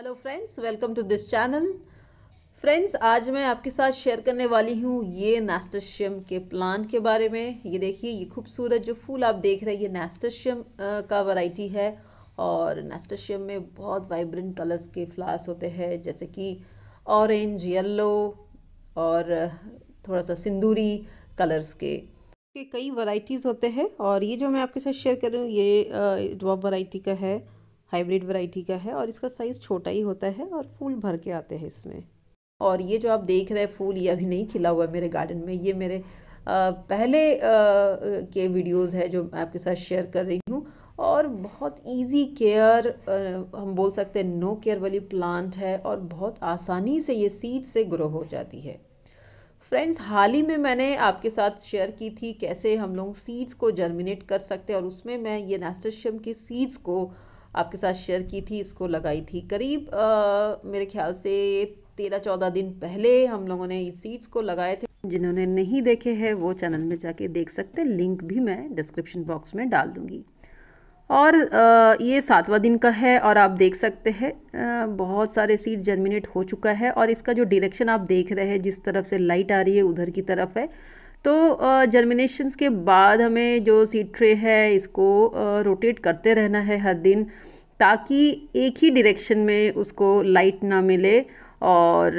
hello friends welcome to this channel friends आज मैं आपके साथ शेयर करने वाली हूँ ये नेस्टशियम के प्लांट के बारे में ये देखिए ये खूबसूरत जो फूल आप देख रहे हैं ये नेस्टशियम का वैरायटी है और नेस्टशियम में बहुत वाइब्रेंट कलर्स के फ्लावर्स होते हैं जैसे कि ऑरेंज येलो और थोड़ा सा सिंदूरी कलर्स के कई वराइटीज़ होते हैं और ये जो मैं आपके साथ शेयर कर रही हूँ ये ड्रॉप वराइटी का है हाइब्रिड वैरायटी का है और इसका साइज़ छोटा ही होता है और फूल भर के आते हैं इसमें और ये जो आप देख रहे हैं फूल ये अभी नहीं खिला हुआ है मेरे गार्डन में ये मेरे आ, पहले आ, के वीडियोस है जो मैं आपके साथ शेयर कर रही हूँ और बहुत इजी केयर हम बोल सकते हैं नो केयर वाली प्लांट है और बहुत आसानी से ये सीड से ग्रो हो जाती है फ्रेंड्स हाल ही में मैंने आपके साथ शेयर की थी कैसे हम लोग सीड्स को जर्मिनेट कर सकते हैं और उसमें मैं ये नेस्टशियम की सीड्स को आपके साथ शेयर की थी इसको लगाई थी करीब आ, मेरे ख्याल से तेरह चौदह दिन पहले हम लोगों ने इस सीड्स को लगाए थे जिन्होंने नहीं देखे हैं वो चैनल में जाके देख सकते हैं लिंक भी मैं डिस्क्रिप्शन बॉक्स में डाल दूंगी और ये सातवां दिन का है और आप देख सकते हैं बहुत सारे सीड जर्मिनेट हो चुका है और इसका जो डिरेक्शन आप देख रहे हैं जिस तरफ से लाइट आ रही है उधर की तरफ है तो जर्मिनेशंस के बाद हमें जो सीड ट्रे है इसको रोटेट करते रहना है हर दिन ताकि एक ही डायरेक्शन में उसको लाइट ना मिले और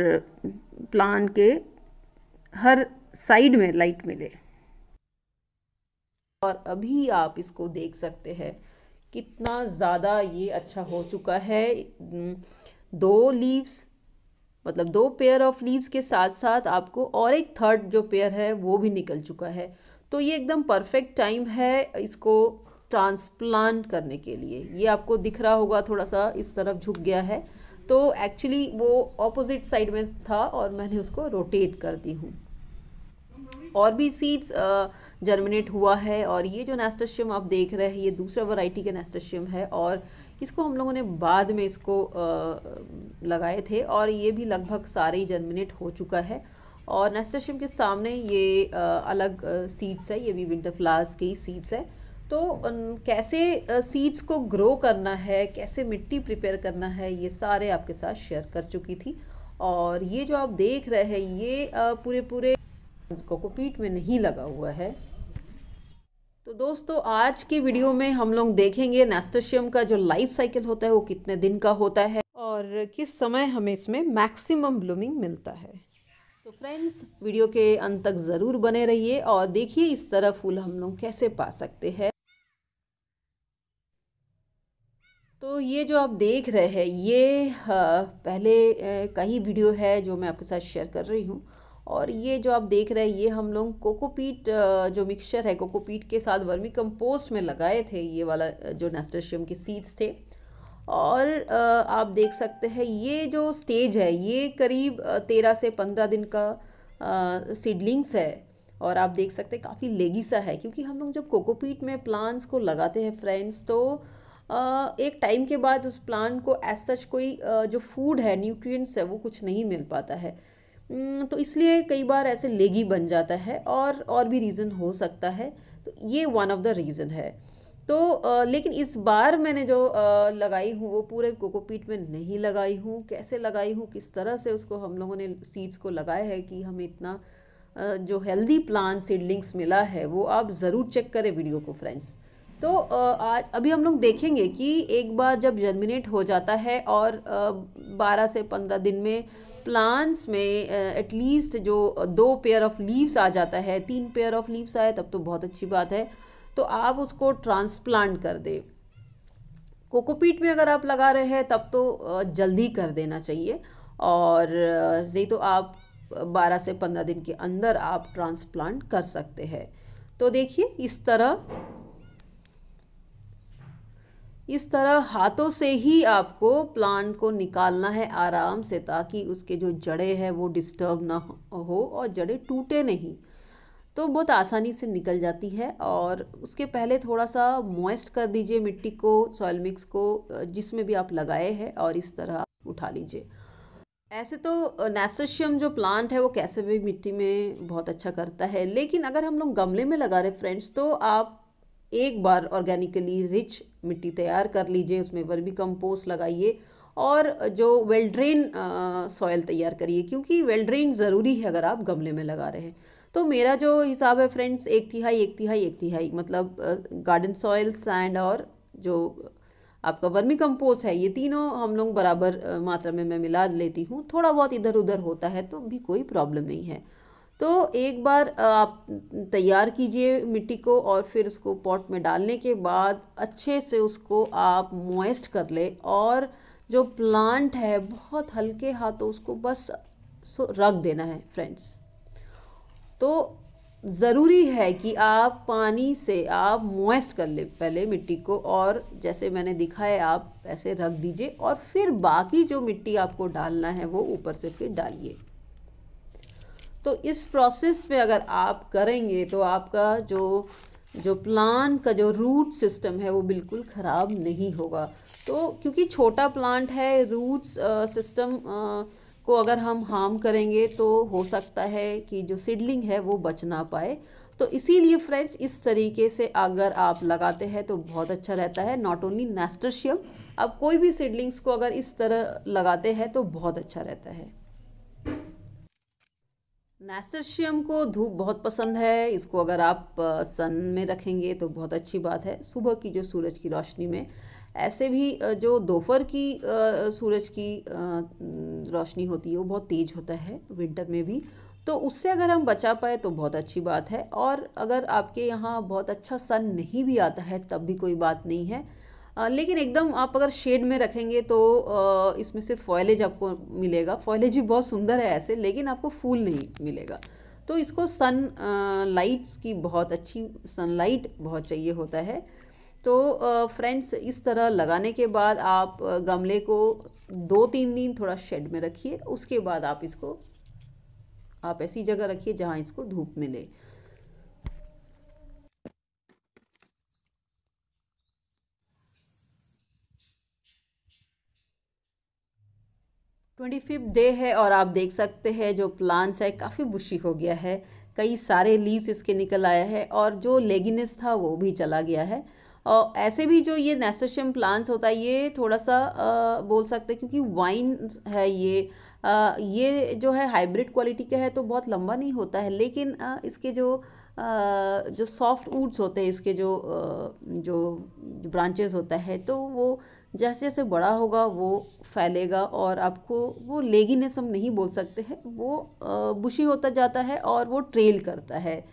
प्लान के हर साइड में लाइट मिले और अभी आप इसको देख सकते हैं कितना ज़्यादा ये अच्छा हो चुका है दो लीव्स मतलब दो पेयर ऑफ लीव्स के साथ साथ आपको और एक थर्ड जो पेयर है वो भी निकल चुका है तो ये एकदम परफेक्ट टाइम है इसको ट्रांसप्लांट करने के लिए ये आपको दिख रहा होगा थोड़ा सा इस तरफ झुक गया है तो एक्चुअली वो ऑपोजिट साइड में था और मैंने उसको रोटेट कर दी हूँ और भी सीड्स जर्मिनेट हुआ है और ये जो नेस्टशियम आप देख रहे हैं ये दूसरा वैरायटी का नेस्टशियम है और इसको हम लोगों ने बाद में इसको लगाए थे और ये भी लगभग सारे ही जर्मिनेट हो चुका है और नेस्टेशियम के सामने ये अलग सीड्स है ये भी विंटर फ्लावर्स के ही सीड्स है तो कैसे सीड्स को ग्रो करना है कैसे मिट्टी प्रिपेयर करना है ये सारे आपके साथ शेयर कर चुकी थी और ये जो आप देख रहे हैं ये पूरे पूरे कोकोपीट में नहीं लगा हुआ है तो दोस्तों आज की वीडियो में हम लोग देखेंगे नेस्टोशियम का जो लाइफ साइकिल होता है वो कितने दिन का होता है और किस समय हमें इसमें मैक्सिमम ब्लूमिंग मिलता है तो फ्रेंड्स वीडियो के अंत तक ज़रूर बने रहिए और देखिए इस तरह फूल हम लोग कैसे पा सकते हैं तो ये जो आप देख रहे हैं ये हाँ, पहले कई वीडियो है जो मैं आपके साथ शेयर कर रही हूँ और ये जो आप देख रहे हैं ये हम लोग कोकोपीट जो मिक्सचर है कोकोपीट के साथ वर्मी कंपोस्ट में लगाए थे ये वाला जो नेस्टेशियम के सीड्स थे और आप देख सकते हैं ये जो स्टेज है ये करीब तेरह से पंद्रह दिन का सीडलिंग्स है और आप देख सकते हैं काफ़ी लेगी सा है क्योंकि हम लोग जब कोकोपीट में प्लांट्स को लगाते हैं फ्रेंड्स तो एक टाइम के बाद उस प्लांट को एज सच कोई जो फूड है न्यूट्रिएंट्स है वो कुछ नहीं मिल पाता है हम्म, तो इसलिए कई बार ऐसे लेगी बन जाता है और और भी रीज़न हो सकता है तो ये वन ऑफ द रीज़न है तो आ, लेकिन इस बार मैंने जो आ, लगाई हूँ वो पूरे कोकोपीट में नहीं लगाई हूँ कैसे लगाई हूँ किस तरह से उसको हम लोगों ने सीड्स को लगाया है कि हमें इतना आ, जो हेल्दी प्लान सीडलिंग्स मिला है वो आप ज़रूर चेक करें वीडियो को फ्रेंड्स तो आज अभी हम लोग देखेंगे कि एक बार जब जर्मिनेट हो जाता है और 12 से 15 दिन में प्लांट्स में एटलीस्ट uh, जो दो पेयर ऑफ लीव्स आ जाता है तीन पेयर ऑफ लीव्स आए तब तो बहुत अच्छी बात है तो आप उसको ट्रांसप्लांट कर दें कोकोपीट में अगर आप लगा रहे हैं तब तो uh, जल्दी कर देना चाहिए और uh, नहीं तो आप 12 से 15 दिन के अंदर आप ट्रांसप्लांट कर सकते हैं तो देखिए इस तरह इस तरह हाथों से ही आपको प्लांट को निकालना है आराम से ताकि उसके जो जड़े हैं वो डिस्टर्ब ना हो और जड़े टूटे नहीं तो बहुत आसानी से निकल जाती है और उसके पहले थोड़ा सा मॉइस्ट कर दीजिए मिट्टी को सॉयल मिक्स को जिसमें भी आप लगाए हैं और इस तरह उठा लीजिए ऐसे तो नेसोशियम जो प्लांट है वो कैसे भी मिट्टी में बहुत अच्छा करता है लेकिन अगर हम लोग गमले में लगा रहे फ्रेंड्स तो आप एक बार ऑर्गेनिकली रिच मिट्टी तैयार कर लीजिए उसमें वर्मी कंपोस्ट लगाइए और जो वेल ड्रेन सॉयल तैयार करिए क्योंकि वेल ड्रेन ज़रूरी है अगर आप गमले में लगा रहे हैं तो मेरा जो हिसाब है फ्रेंड्स एक तिहाई एक तिहाई एक तिहाई मतलब गार्डन सॉयल सैंड और जो आपका वर्मी कंपोस्ट है ये तीनों हम लोग बराबर मात्रा में मैं मिला लेती हूँ थोड़ा बहुत इधर उधर होता है तो भी कोई प्रॉब्लम नहीं है तो एक बार आप तैयार कीजिए मिट्टी को और फिर उसको पॉट में डालने के बाद अच्छे से उसको आप मॉइस्ट कर ले और जो प्लांट है बहुत हल्के हाथों उसको बस रख देना है फ्रेंड्स तो ज़रूरी है कि आप पानी से आप मॉइस्ट कर ले पहले मिट्टी को और जैसे मैंने दिखाया आप ऐसे रख दीजिए और फिर बाकी जो मिट्टी आपको डालना है वो ऊपर से फिर डालिए तो इस प्रोसेस पे अगर आप करेंगे तो आपका जो जो प्लान का जो रूट सिस्टम है वो बिल्कुल ख़राब नहीं होगा तो क्योंकि छोटा प्लांट है रूट्स सिस्टम को अगर हम हार्म करेंगे तो हो सकता है कि जो सीडलिंग है वो बच ना पाए तो इसीलिए फ्रेंड्स इस तरीके से अगर आप लगाते हैं तो बहुत अच्छा रहता है नॉट ओनली नेस्टरशियम आप कोई भी सीडलिंग्स को अगर इस तरह लगाते हैं तो बहुत अच्छा रहता है नैसरशियम को धूप बहुत पसंद है इसको अगर आप सन में रखेंगे तो बहुत अच्छी बात है सुबह की जो सूरज की रोशनी में ऐसे भी जो दोपहर की सूरज की रोशनी होती है वो बहुत तेज़ होता है विंटर में भी तो उससे अगर हम बचा पाए तो बहुत अच्छी बात है और अगर आपके यहाँ बहुत अच्छा सन नहीं भी आता है तब भी कोई बात नहीं है लेकिन एकदम आप अगर शेड में रखेंगे तो इसमें सिर्फ फॉयलेज आपको मिलेगा फॉयलेज भी बहुत सुंदर है ऐसे लेकिन आपको फूल नहीं मिलेगा तो इसको सन लाइट्स की बहुत अच्छी सनलाइट बहुत चाहिए होता है तो फ्रेंड्स इस तरह लगाने के बाद आप गमले को दो तीन दिन थोड़ा शेड में रखिए उसके बाद आप इसको आप ऐसी जगह रखिए जहाँ इसको धूप मिले ट्वेंटी फिफ्थ डे है और आप देख सकते हैं जो प्लांट्स है काफ़ी बुशी हो गया है कई सारे लीव्स इसके निकल आया है और जो लेगिनेस था वो भी चला गया है और ऐसे भी जो ये नेसेशियम प्लांट्स होता है ये थोड़ा सा आ, बोल सकते हैं क्योंकि वाइन है ये आ, ये जो है हाइब्रिड क्वालिटी का है तो बहुत लंबा नहीं होता है लेकिन आ, इसके जो आ, जो सॉफ्ट वुड्स होते हैं इसके जो आ, जो ब्रांचेस होता है तो वो जैसे जैसे बड़ा होगा वो फैलेगा और आपको वो लेगिनेस हम नहीं बोल सकते हैं वो बुशी होता जाता है और वो ट्रेल करता है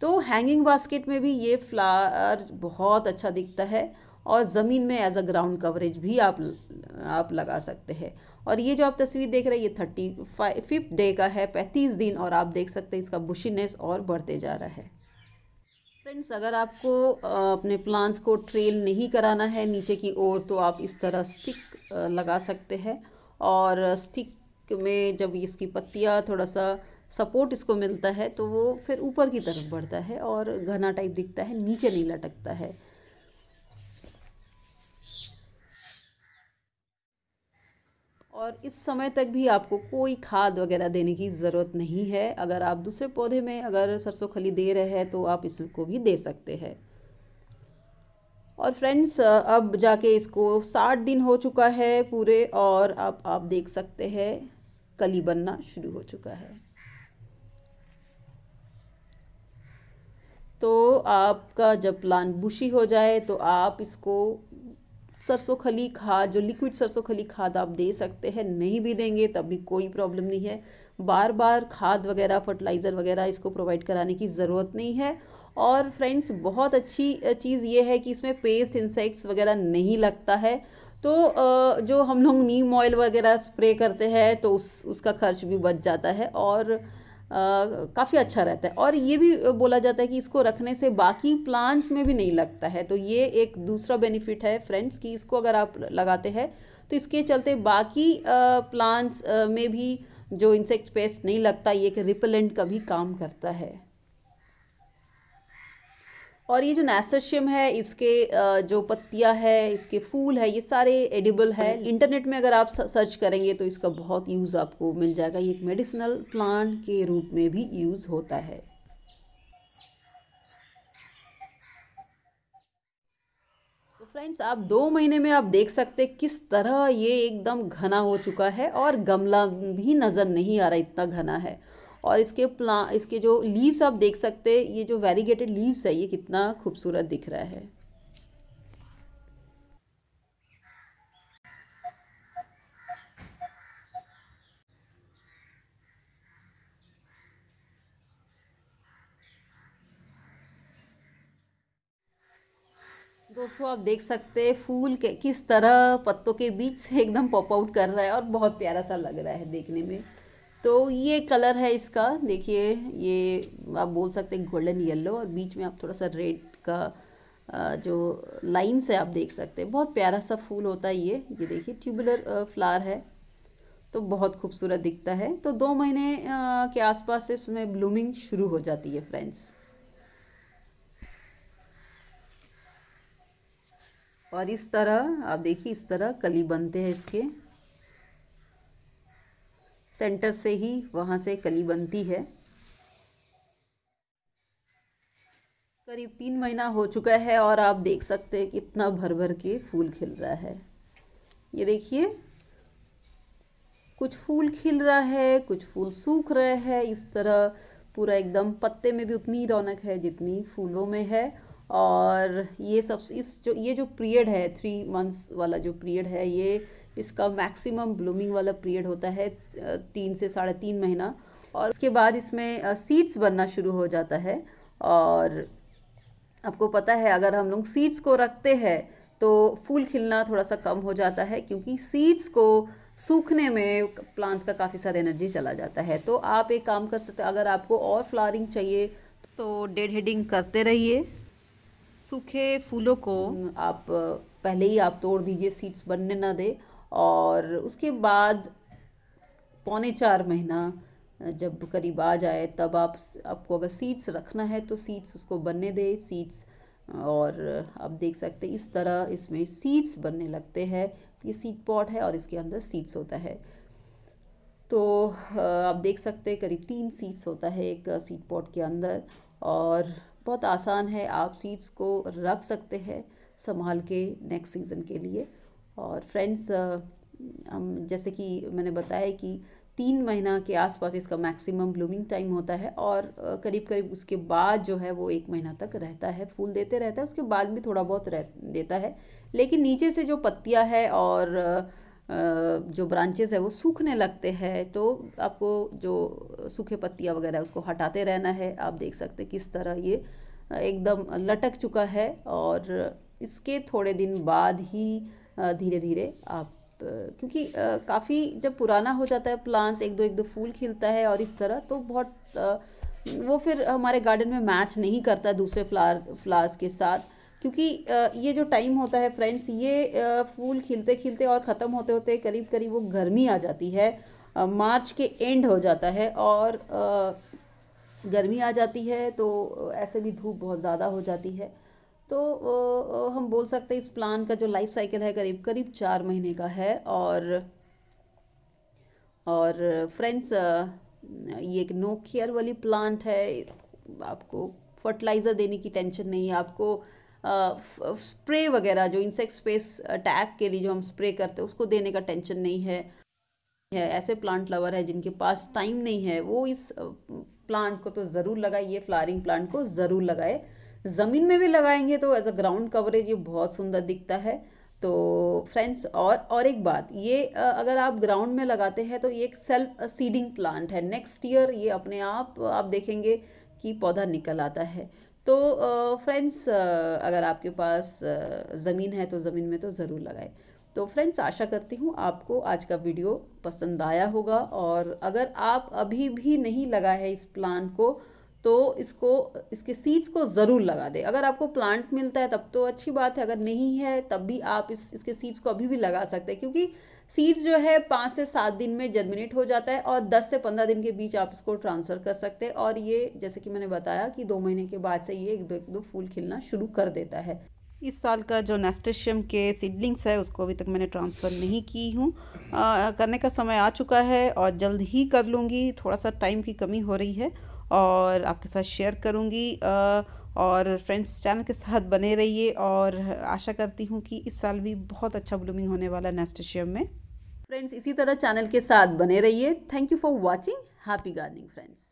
तो हैंगिंग बास्केट में भी ये फ्लावर बहुत अच्छा दिखता है और ज़मीन में एज अ ग्राउंड कवरेज भी आप आप लगा सकते हैं और ये जो आप तस्वीर देख रहे हैं ये थर्टी फाइव फिफ्थ डे का है पैंतीस दिन और आप देख सकते हैं इसका बुशीनेस और बढ़ते जा रहा है फ्रेंड्स अगर आपको अपने प्लांट्स को ट्रेल नहीं कराना है नीचे की ओर तो आप इस तरह स्टिक लगा सकते हैं और स्टिक में जब इसकी पत्तियाँ थोड़ा सा सपोर्ट इसको मिलता है तो वो फिर ऊपर की तरफ बढ़ता है और घना टाइप दिखता है नीचे नहीं लटकता है और इस समय तक भी आपको कोई खाद वगैरह देने की ज़रूरत नहीं है अगर आप दूसरे पौधे में अगर सरसों खली दे रहे हैं तो आप इसको भी दे सकते हैं और फ्रेंड्स अब जाके इसको साठ दिन हो चुका है पूरे और अब आप देख सकते हैं कली बनना शुरू हो चुका है तो आपका जब प्लान बुशी हो जाए तो आप इसको सरसों खली खाद जो लिक्विड सरसों खली खाद आप दे सकते हैं नहीं भी देंगे तब भी कोई प्रॉब्लम नहीं है बार बार खाद वगैरह फर्टिलाइज़र वगैरह इसको प्रोवाइड कराने की ज़रूरत नहीं है और फ्रेंड्स बहुत अच्छी चीज़ ये है कि इसमें पेस्ट इंसेक्ट्स वगैरह नहीं लगता है तो जो हम लोग नीम ऑयल वगैरह स्प्रे करते हैं तो उस उसका खर्च भी बच जाता है और काफ़ी अच्छा रहता है और ये भी बोला जाता है कि इसको रखने से बाकी प्लांट्स में भी नहीं लगता है तो ये एक दूसरा बेनिफिट है फ्रेंड्स कि इसको अगर आप लगाते हैं तो इसके चलते बाकी प्लांट्स में भी जो इंसेक्ट पेस्ट नहीं लगता ये एक रिपेलेंट का भी काम करता है और ये जो नेस्टशियम है इसके जो पत्तियां है इसके फूल है ये सारे एडिबल है इंटरनेट में अगर आप सर्च करेंगे तो इसका बहुत यूज़ आपको मिल जाएगा ये एक मेडिसिनल प्लांट के रूप में भी यूज़ होता है तो फ्रेंड्स आप दो महीने में आप देख सकते किस तरह ये एकदम घना हो चुका है और गमला भी नज़र नहीं आ रहा इतना घना है और इसके प्ला इसके जो लीव्स आप देख सकते हैं ये जो वेरीगेटेड लीव्स है ये कितना खूबसूरत दिख रहा है दोस्तों आप देख सकते हैं फूल के किस तरह पत्तों के बीच से एकदम पॉप आउट कर रहा है और बहुत प्यारा सा लग रहा है देखने में तो ये कलर है इसका देखिए ये आप बोल सकते हैं गोल्डन येलो और बीच में आप थोड़ा सा रेड का जो लाइन्स है आप देख सकते हैं बहुत प्यारा सा फूल होता है ये ये देखिए ट्यूबुलर फ्लावर है तो बहुत खूबसूरत दिखता है तो दो महीने के आसपास से इसमें ब्लूमिंग शुरू हो जाती है फ्रेंड्स और इस तरह आप देखिए इस तरह कली बनते हैं इसके सेंटर से ही वहाँ से कली बनती है करीब तीन महीना हो चुका है और आप देख सकते हैं कितना भर भर के फूल खिल रहा है ये देखिए कुछ फूल खिल रहा है कुछ फूल सूख रहे हैं इस तरह पूरा एकदम पत्ते में भी उतनी रौनक है जितनी फूलों में है और ये सब इस जो ये जो पीरियड है थ्री मंथ्स वाला जो पीरियड है ये इसका मैक्सिमम ब्लूमिंग वाला पीरियड होता है तीन से साढ़े तीन महीना और उसके बाद इसमें सीड्स बनना शुरू हो जाता है और आपको पता है अगर हम लोग सीड्स को रखते हैं तो फूल खिलना थोड़ा सा कम हो जाता है क्योंकि सीड्स को सूखने में प्लांट्स का काफ़ी सारा एनर्जी चला जाता है तो आप एक काम कर सकते अगर आपको और फ्लावरिंग चाहिए तो डेड हेडिंग करते रहिए सूखे फूलों को हम्म, आप पहले ही आप तोड़ दीजिए सीड्स बनने ना दे और उसके बाद पौने चार महीना जब करीब आ जाए तब आप आपको अगर सीड्स रखना है तो सीड्स उसको बनने दें सीड्स और आप देख सकते हैं इस तरह इसमें सीड्स बनने लगते हैं ये सीड पॉट है और इसके अंदर सीड्स होता है तो आप देख सकते हैं करीब तीन सीड्स होता है एक सीड पॉट के अंदर और बहुत आसान है आप सीड्स को रख सकते हैं संभाल के नेक्स्ट सीज़न के लिए और फ्रेंड्स हम जैसे कि मैंने बताया कि तीन महीना के आसपास इसका मैक्सिमम ब्लूमिंग टाइम होता है और करीब करीब उसके बाद जो है वो एक महीना तक रहता है फूल देते रहता है उसके बाद भी थोड़ा बहुत रह देता है लेकिन नीचे से जो पत्तियां है और जो ब्रांचेस है वो सूखने लगते हैं तो आपको जो सूखे पत्तियाँ वगैरह उसको हटाते रहना है आप देख सकते किस तरह ये एकदम लटक चुका है और इसके थोड़े दिन बाद ही धीरे धीरे आप क्योंकि काफ़ी जब पुराना हो जाता है प्लांट्स एक दो एक दो फूल खिलता है और इस तरह तो बहुत वो फिर हमारे गार्डन में मैच नहीं करता दूसरे फ्लावर फ्लावर्स के साथ क्योंकि ये जो टाइम होता है फ्रेंड्स ये फूल खिलते खिलते और ख़त्म होते होते करीब करीब वो गर्मी आ जाती है मार्च के एंड हो जाता है और गर्मी आ जाती है तो ऐसे भी धूप बहुत ज़्यादा हो जाती है तो हम बोल सकते हैं इस प्लान का जो लाइफ साइकिल है करीब करीब चार महीने का है और और फ्रेंड्स ये एक नो केयर वाली प्लांट है आपको फर्टिलाइज़र देने की टेंशन नहीं है आपको स्प्रे वगैरह जो इंसेक्ट स्पेस अटैक के लिए जो हम स्प्रे करते हैं उसको देने का टेंशन नहीं है है ऐसे प्लांट लवर है जिनके पास टाइम नहीं है वो इस प्लांट को तो ज़रूर लगाए ये फ्लावरिंग प्लांट को ज़रूर लगाए ज़मीन में भी लगाएंगे तो एज अ ग्राउंड कवरेज ये बहुत सुंदर दिखता है तो फ्रेंड्स और और एक बात ये अगर आप ग्राउंड में लगाते हैं तो ये एक सेल्फ सीडिंग प्लांट है नेक्स्ट ईयर ये अपने आप आप देखेंगे कि पौधा निकल आता है तो फ्रेंड्स अगर आपके पास ज़मीन है तो ज़मीन में तो ज़रूर लगाए तो फ्रेंड्स आशा करती हूँ आपको आज का वीडियो पसंद आया होगा और अगर आप अभी भी नहीं लगा है इस प्लांट को तो इसको इसके सीड्स को ज़रूर लगा दें अगर आपको प्लांट मिलता है तब तो अच्छी बात है अगर नहीं है तब भी आप इस इसके सीड्स को अभी भी लगा सकते हैं क्योंकि सीड्स जो है पाँच से सात दिन में जर्मिनेट हो जाता है और दस से पंद्रह दिन के बीच आप इसको ट्रांसफ़र कर सकते हैं और ये जैसे कि मैंने बताया कि दो महीने के बाद से ये एक दो एक दो फूल खिलना शुरू कर देता है इस साल का जो नेस्टेशियम के सीडलिंग्स है उसको अभी तक मैंने ट्रांसफ़र नहीं की हूँ करने का समय आ चुका है और जल्द ही कर लूँगी थोड़ा सा टाइम की कमी हो रही है और आपके साथ शेयर करूँगी और फ्रेंड्स चैनल के साथ बने रहिए और आशा करती हूँ कि इस साल भी बहुत अच्छा ब्लूमिंग होने वाला नेस्टेशियम में फ्रेंड्स इसी तरह चैनल के साथ बने रहिए thank you for watching happy gardening friends